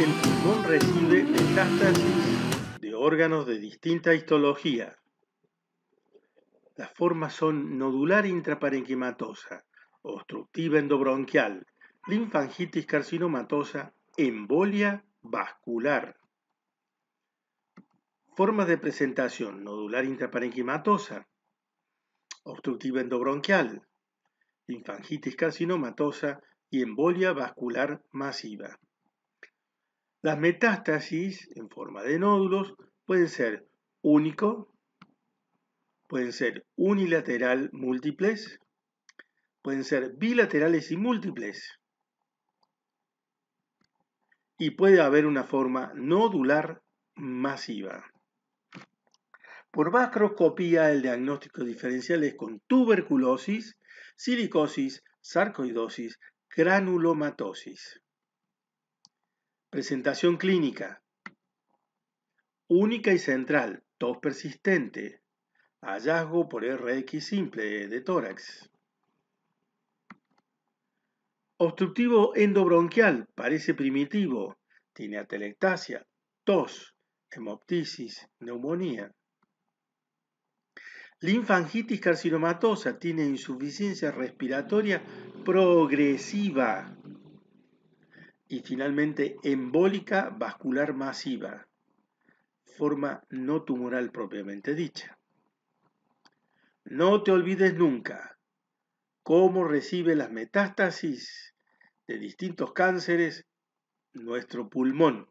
el pulmón recibe metástasis de órganos de distinta histología. Las formas son nodular e intraparenquimatosa, obstructiva endobronquial, linfangitis carcinomatosa, embolia vascular. Formas de presentación nodular e intraparenquimatosa, obstructiva endobronquial, linfangitis carcinomatosa y embolia vascular masiva. Las metástasis en forma de nódulos pueden ser único, pueden ser unilateral múltiples, pueden ser bilaterales y múltiples. Y puede haber una forma nodular masiva. Por macroscopía, el diagnóstico diferencial es con tuberculosis, silicosis, sarcoidosis, granulomatosis. Presentación clínica. Única y central, tos persistente. Hallazgo por RX simple de tórax. Obstructivo endobronquial, parece primitivo. Tiene atelectasia, tos, hemoptisis, neumonía. Linfangitis carcinomatosa tiene insuficiencia respiratoria progresiva y finalmente embólica vascular masiva, forma no tumoral propiamente dicha. No te olvides nunca cómo recibe las metástasis de distintos cánceres nuestro pulmón.